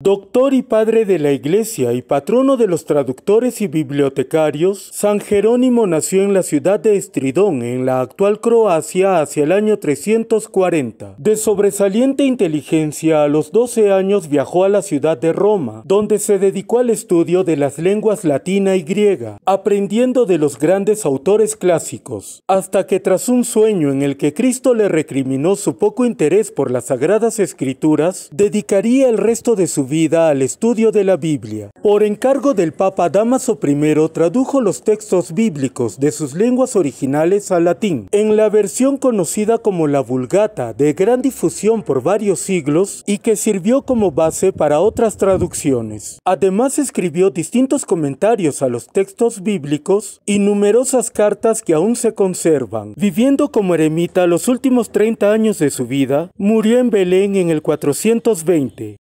Doctor y padre de la Iglesia y patrono de los traductores y bibliotecarios, San Jerónimo nació en la ciudad de Estridón, en la actual Croacia, hacia el año 340. De sobresaliente inteligencia, a los 12 años viajó a la ciudad de Roma, donde se dedicó al estudio de las lenguas latina y griega, aprendiendo de los grandes autores clásicos, hasta que tras un sueño en el que Cristo le recriminó su poco interés por las sagradas escrituras, dedicaría el resto de su vida al estudio de la Biblia. Por encargo del Papa Damaso I tradujo los textos bíblicos de sus lenguas originales al latín. En la versión conocida como la Vulgata, de gran difusión por varios siglos y que sirvió como base para otras traducciones. Además escribió distintos comentarios a los textos bíblicos y numerosas cartas que aún se conservan. Viviendo como eremita los últimos 30 años de su vida, murió en Belén en el 420.